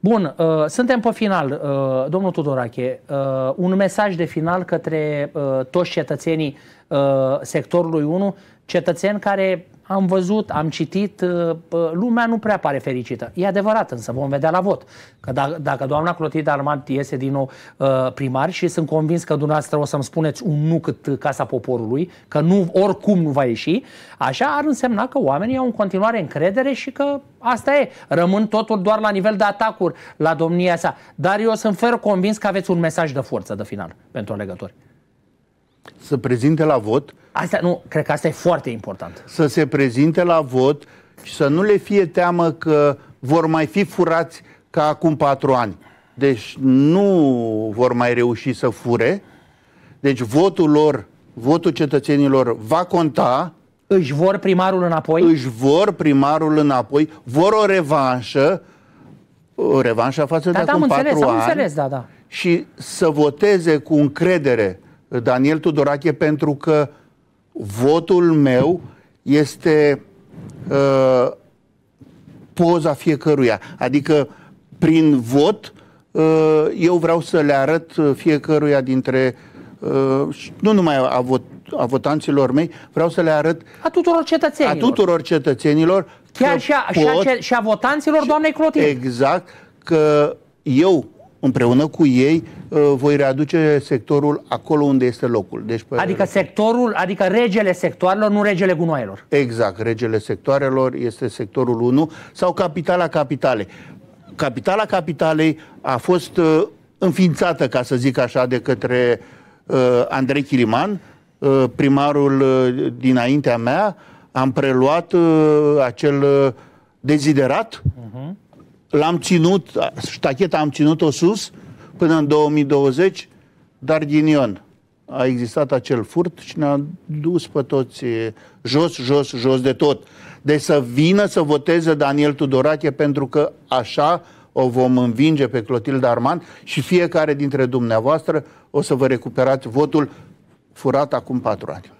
Bun, uh, suntem pe final, uh, domnul Tudorache. Uh, un mesaj de final către uh, toți cetățenii uh, sectorului 1, cetățeni care am văzut, am citit, uh, lumea nu prea pare fericită. E adevărat, însă vom vedea la vot. Că dacă, dacă doamna Clotilde Armand iese din nou uh, primar și sunt convins că dumneavoastră o să-mi spuneți un nu cât Casa Poporului, că nu, oricum nu va ieși, așa ar însemna că oamenii au în continuare încredere și că asta e. Rămân totul doar la nivel de atacuri la domnia sa. Dar eu sunt fer convins că aveți un mesaj de forță de final pentru alegători. Să prezinte la vot Asta, nu, cred că asta e foarte important. Să se prezinte la vot și să nu le fie teamă că vor mai fi furați ca acum patru ani. Deci nu vor mai reuși să fure. Deci votul lor, votul cetățenilor va conta. Își vor primarul înapoi? Își vor primarul înapoi, vor o revanșă, o revanșă față da, de da, acum patru ani. Am înțeles, da, da. Și să voteze cu încredere Daniel Tudorache pentru că votul meu este uh, poza fiecăruia. Adică prin vot uh, eu vreau să le arăt fiecăruia dintre uh, nu numai a, vot, a votanților mei, vreau să le arăt a tuturor cetățenilor. A tuturor cetățenilor Chiar și a, pot, și, a, și a votanților doamnei Clotilde. Exact, că eu împreună cu ei uh, voi readuce sectorul acolo unde este locul. Deci pe adică sectorul, adică regele sectoarelor, nu regele gunoaielor. Exact, regele sectoarelor este sectorul 1 sau capitala capitale. Capitala capitalei a fost uh, înființată, ca să zic așa, de către uh, Andrei Chiriman, primarul dinaintea mea, am preluat acel deziderat uh-huh L-am ținut, ștacheta am ținut-o sus până în 2020, dar ghinion. A existat acel furt și ne-a dus pe toți jos, jos, jos de tot. De deci să vină să voteze Daniel Tudorache pentru că așa o vom învinge pe Clotilde Arman și fiecare dintre dumneavoastră o să vă recuperați votul furat acum patru ani.